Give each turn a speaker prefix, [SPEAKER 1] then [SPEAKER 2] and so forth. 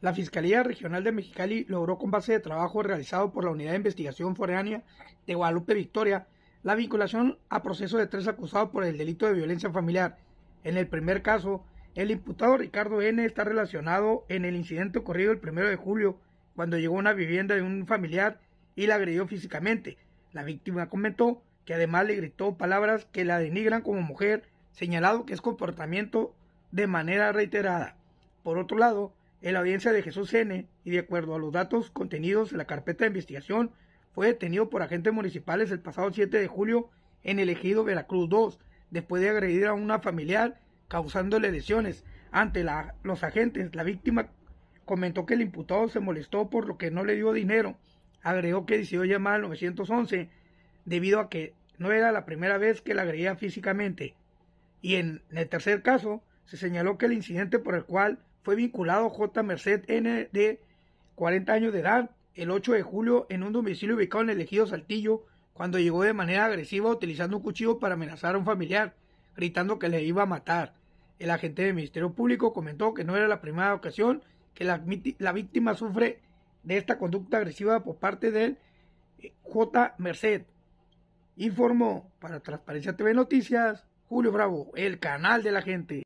[SPEAKER 1] La Fiscalía Regional de Mexicali logró con base de trabajo realizado por la Unidad de Investigación Foránea de Guadalupe Victoria la vinculación a proceso de tres acusados por el delito de violencia familiar. En el primer caso, el imputado Ricardo N. está relacionado en el incidente ocurrido el primero de julio, cuando llegó a una vivienda de un familiar y la agredió físicamente. La víctima comentó que además le gritó palabras que la denigran como mujer, señalado que es comportamiento de manera reiterada. Por otro lado, en la audiencia de Jesús N. y de acuerdo a los datos contenidos en la carpeta de investigación, fue detenido por agentes municipales el pasado 7 de julio en el ejido Veracruz 2, después de agredir a una familiar causándole lesiones. Ante los agentes, la víctima comentó que el imputado se molestó por lo que no le dio dinero. Agregó que decidió llamar al 911 debido a que no era la primera vez que la agredía físicamente. Y en el tercer caso, se señaló que el incidente por el cual fue vinculado J. Merced N. de 40 años de edad el 8 de julio en un domicilio ubicado en el ejido Saltillo cuando llegó de manera agresiva utilizando un cuchillo para amenazar a un familiar, gritando que le iba a matar. El agente del Ministerio Público comentó que no era la primera ocasión que la, la víctima sufre de esta conducta agresiva por parte del eh, J. Merced. Informó para Transparencia TV Noticias Julio Bravo, el canal de la gente.